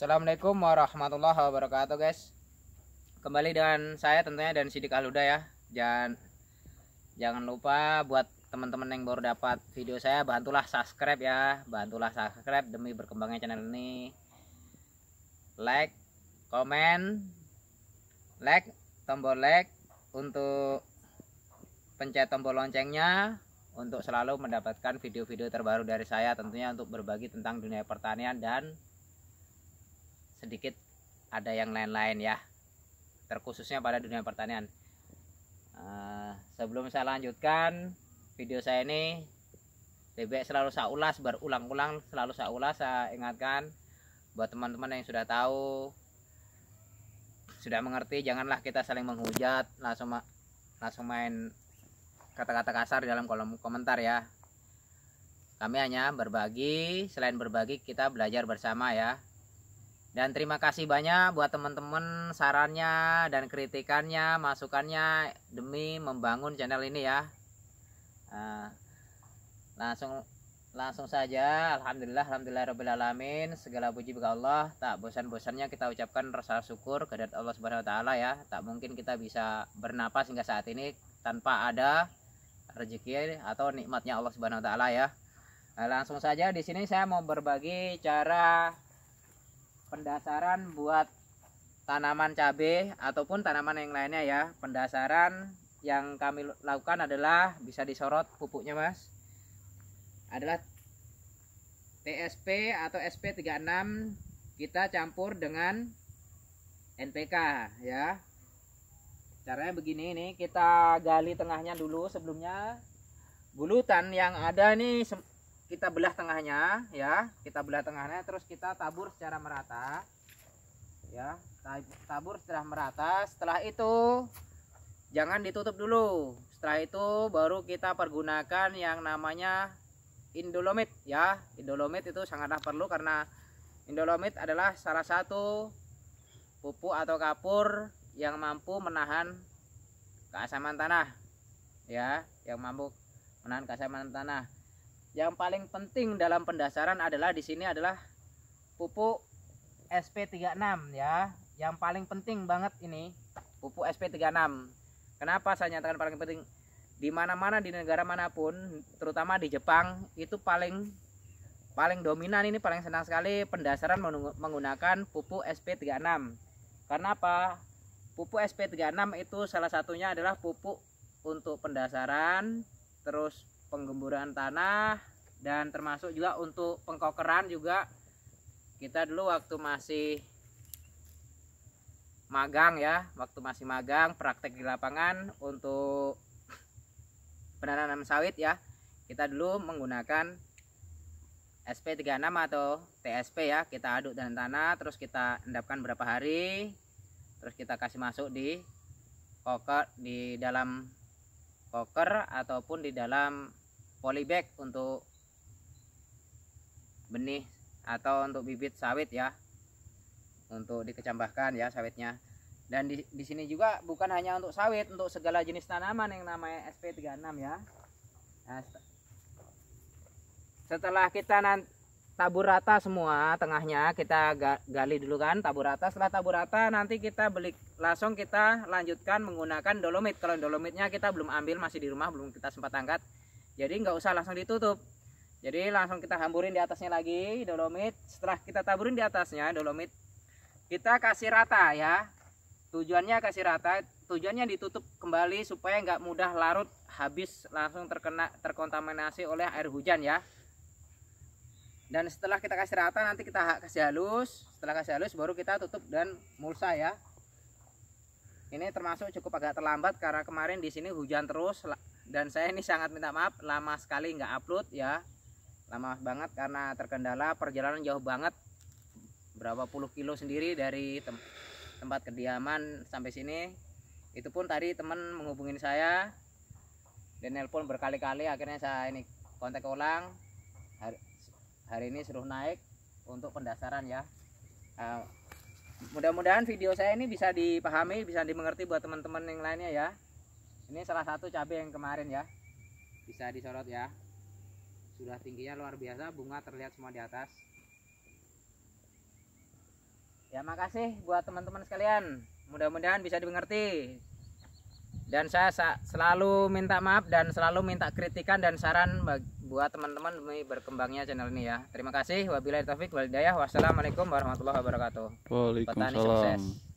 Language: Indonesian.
Assalamualaikum warahmatullahi wabarakatuh guys Kembali dengan saya tentunya dan Sidik Aluda ya Jangan, jangan lupa buat teman-teman yang baru dapat video saya Bantulah subscribe ya Bantulah subscribe demi berkembangnya channel ini Like, komen, like, tombol like Untuk pencet tombol loncengnya untuk selalu mendapatkan video-video terbaru dari saya tentunya untuk berbagi tentang dunia pertanian dan sedikit ada yang lain-lain ya terkhususnya pada dunia pertanian uh, sebelum saya lanjutkan video saya ini lebih selalu saya ulas berulang-ulang selalu saya ulas saya ingatkan buat teman-teman yang sudah tahu sudah mengerti janganlah kita saling menghujat langsung ma langsung main kata-kata kasar dalam kolom komentar ya kami hanya berbagi selain berbagi kita belajar bersama ya dan terima kasih banyak buat teman-teman sarannya dan kritikannya, masukannya demi membangun channel ini ya. Nah, langsung langsung saja alhamdulillah alhamdulillah, alamin, segala puji bagi Allah tak bosan-bosannya kita ucapkan rasa syukur kehadirat Allah Subhanahu wa taala ya tak mungkin kita bisa bernapas hingga saat ini tanpa ada rezeki atau nikmatnya Allah Subhanahu wa taala ya nah, langsung saja di sini saya mau berbagi cara pendasaran buat tanaman cabai ataupun tanaman yang lainnya ya pendasaran yang kami lakukan adalah bisa disorot pupuknya mas adalah TSP atau SP36 kita campur dengan NPK ya caranya begini nih kita gali tengahnya dulu sebelumnya bulutan yang ada nih kita belah tengahnya ya kita belah tengahnya terus kita tabur secara merata ya tabur secara merata setelah itu jangan ditutup dulu setelah itu baru kita pergunakan yang namanya indolomit ya indolomit itu sangatlah perlu karena indolomit adalah salah satu pupuk atau kapur yang mampu menahan keasaman tanah ya yang mampu menahan keasaman tanah yang paling penting dalam pendasaran adalah di sini adalah pupuk SP36 ya. Yang paling penting banget ini pupuk SP36. Kenapa saya nyatakan paling penting? Di mana-mana di negara manapun, terutama di Jepang itu paling paling dominan ini paling senang sekali pendasaran menggunakan pupuk SP36. Karena apa? Pupuk SP36 itu salah satunya adalah pupuk untuk pendasaran, terus penggemburan tanah dan termasuk juga untuk pengkokeran juga kita dulu waktu masih magang ya waktu masih magang praktek di lapangan untuk penanaman sawit ya kita dulu menggunakan SP36 atau TSP ya kita aduk dengan tanah terus kita endapkan berapa hari terus kita kasih masuk di koker di dalam koker ataupun di dalam polybag untuk benih atau untuk bibit sawit ya untuk dikecambahkan ya sawitnya dan di, di sini juga bukan hanya untuk sawit untuk segala jenis tanaman yang namanya SP36 ya nah, setelah kita nanti tabur rata semua tengahnya kita gali dulu kan tabur rata setelah tabur rata nanti kita beli langsung kita lanjutkan menggunakan dolomit kalau dolomitnya kita belum ambil masih di rumah belum kita sempat angkat jadi nggak usah langsung ditutup jadi langsung kita hamburin di atasnya lagi dolomit setelah kita taburin di atasnya dolomit kita kasih rata ya tujuannya kasih rata tujuannya ditutup kembali supaya nggak mudah larut habis langsung terkena terkontaminasi oleh air hujan ya dan setelah kita kasih rata nanti kita kasih halus setelah kasih halus baru kita tutup dan mulsa ya ini termasuk cukup agak terlambat karena kemarin di sini hujan terus dan saya ini sangat minta maaf lama sekali nggak upload ya lama banget karena terkendala perjalanan jauh banget berapa puluh kilo sendiri dari tem tempat kediaman sampai sini itu pun tadi teman menghubungin saya dan nelpon berkali-kali akhirnya saya ini kontak ulang hari, hari ini suruh naik untuk pendasaran ya uh, mudah-mudahan video saya ini bisa dipahami bisa dimengerti buat teman-teman yang lainnya ya ini salah satu cabai yang kemarin ya bisa disorot ya sudah tingginya luar biasa bunga terlihat semua di atas ya makasih buat teman-teman sekalian mudah-mudahan bisa dimengerti dan saya selalu minta maaf dan selalu minta kritikan dan saran buat teman-teman demi berkembangnya channel ini ya terima kasih wabillahi taufik walidayah wassalamualaikum warahmatullahi wabarakatuh Waalaikumsalam Petani sukses.